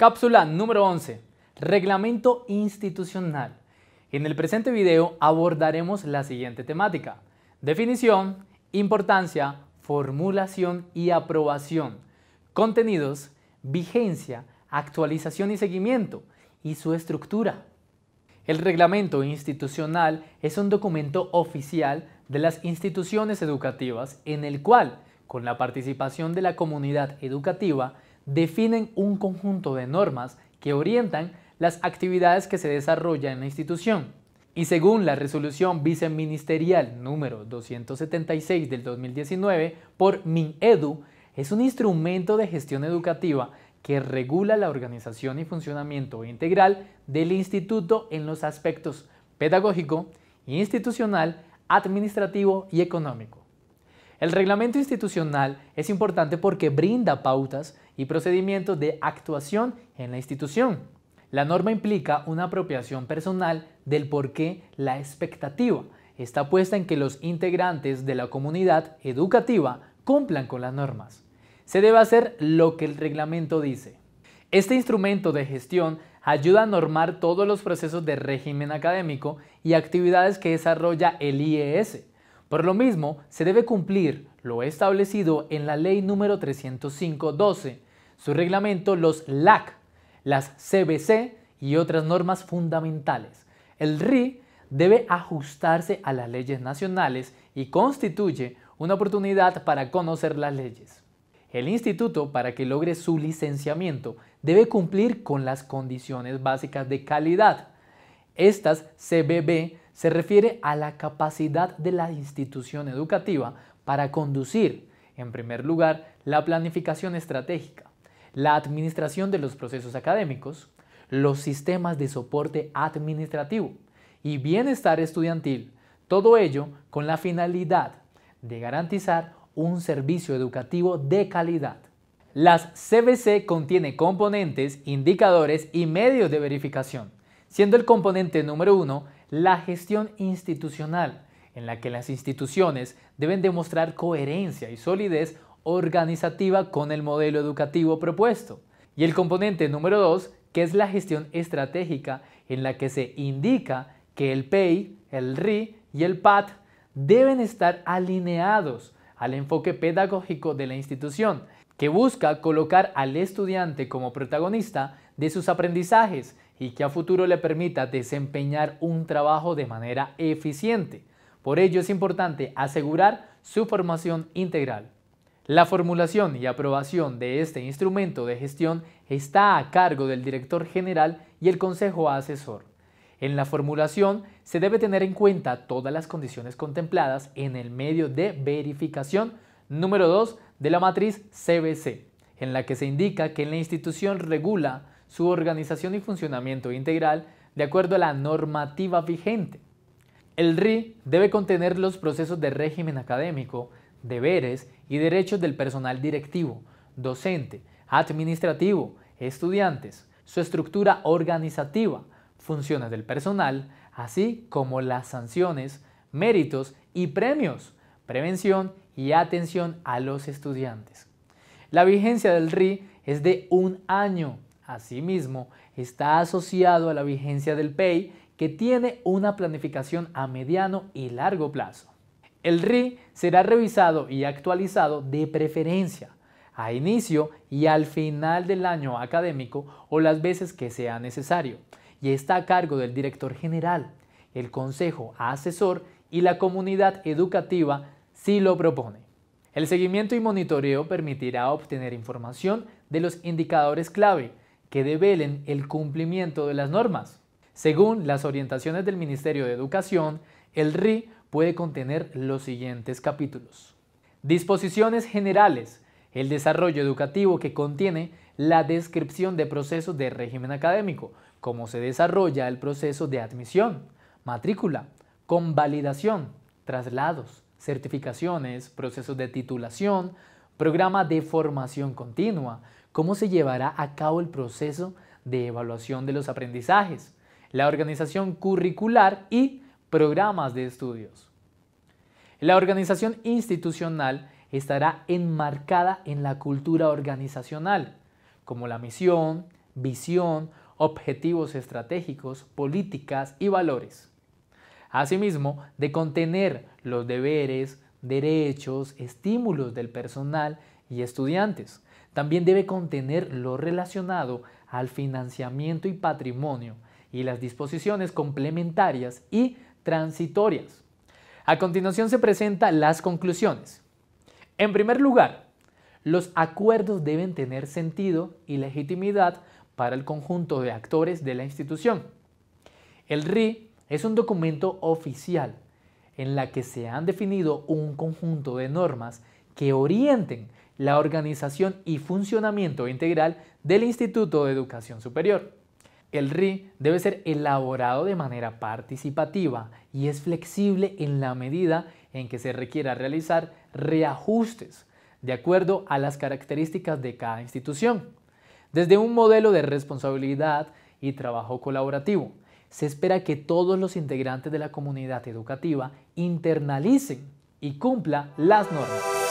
Cápsula número 11. Reglamento institucional. En el presente video abordaremos la siguiente temática. Definición, importancia, formulación y aprobación. Contenidos, vigencia, actualización y seguimiento. Y su estructura. El reglamento institucional es un documento oficial de las instituciones educativas en el cual, con la participación de la comunidad educativa, definen un conjunto de normas que orientan las actividades que se desarrollan en la institución. Y según la resolución viceministerial número 276 del 2019 por MinEdu, es un instrumento de gestión educativa que regula la organización y funcionamiento integral del instituto en los aspectos pedagógico, institucional, administrativo y económico. El reglamento institucional es importante porque brinda pautas y procedimientos de actuación en la institución. La norma implica una apropiación personal del por qué la expectativa está puesta en que los integrantes de la comunidad educativa cumplan con las normas. Se debe hacer lo que el reglamento dice. Este instrumento de gestión ayuda a normar todos los procesos de régimen académico y actividades que desarrolla el IES. Por lo mismo, se debe cumplir lo establecido en la Ley número 305 su reglamento los LAC, las CBC y otras normas fundamentales. El RI debe ajustarse a las leyes nacionales y constituye una oportunidad para conocer las leyes. El instituto, para que logre su licenciamiento, debe cumplir con las condiciones básicas de calidad. Estas CBB se refiere a la capacidad de la institución educativa para conducir, en primer lugar, la planificación estratégica la administración de los procesos académicos, los sistemas de soporte administrativo y bienestar estudiantil, todo ello con la finalidad de garantizar un servicio educativo de calidad. Las CBC contiene componentes, indicadores y medios de verificación, siendo el componente número uno la gestión institucional, en la que las instituciones deben demostrar coherencia y solidez organizativa con el modelo educativo propuesto. Y el componente número 2, que es la gestión estratégica en la que se indica que el PEI, el RI y el PAT deben estar alineados al enfoque pedagógico de la institución, que busca colocar al estudiante como protagonista de sus aprendizajes y que a futuro le permita desempeñar un trabajo de manera eficiente. Por ello es importante asegurar su formación integral. La formulación y aprobación de este instrumento de gestión está a cargo del director general y el consejo asesor. En la formulación se debe tener en cuenta todas las condiciones contempladas en el medio de verificación número 2 de la matriz CBC, en la que se indica que la institución regula su organización y funcionamiento integral de acuerdo a la normativa vigente. El RI debe contener los procesos de régimen académico, deberes y derechos del personal directivo, docente, administrativo, estudiantes, su estructura organizativa, funciones del personal, así como las sanciones, méritos y premios, prevención y atención a los estudiantes. La vigencia del RI es de un año. Asimismo, está asociado a la vigencia del PEI que tiene una planificación a mediano y largo plazo. El RI será revisado y actualizado de preferencia a inicio y al final del año académico o las veces que sea necesario, y está a cargo del director general, el consejo asesor y la comunidad educativa si lo propone. El seguimiento y monitoreo permitirá obtener información de los indicadores clave que develen el cumplimiento de las normas. Según las orientaciones del Ministerio de Educación, el RI puede contener los siguientes capítulos. Disposiciones generales, el desarrollo educativo que contiene la descripción de procesos de régimen académico, cómo se desarrolla el proceso de admisión, matrícula, convalidación, traslados, certificaciones, procesos de titulación, programa de formación continua, cómo se llevará a cabo el proceso de evaluación de los aprendizajes, la organización curricular y programas de estudios. La organización institucional estará enmarcada en la cultura organizacional, como la misión, visión, objetivos estratégicos, políticas y valores. Asimismo, de contener los deberes, derechos, estímulos del personal y estudiantes. También debe contener lo relacionado al financiamiento y patrimonio y las disposiciones complementarias y transitorias. A continuación se presentan las conclusiones. En primer lugar, los acuerdos deben tener sentido y legitimidad para el conjunto de actores de la institución. El RI es un documento oficial en la que se han definido un conjunto de normas que orienten la organización y funcionamiento integral del Instituto de Educación Superior. El RI debe ser elaborado de manera participativa y es flexible en la medida en que se requiera realizar reajustes de acuerdo a las características de cada institución, desde un modelo de responsabilidad y trabajo colaborativo. Se espera que todos los integrantes de la comunidad educativa internalicen y cumplan las normas.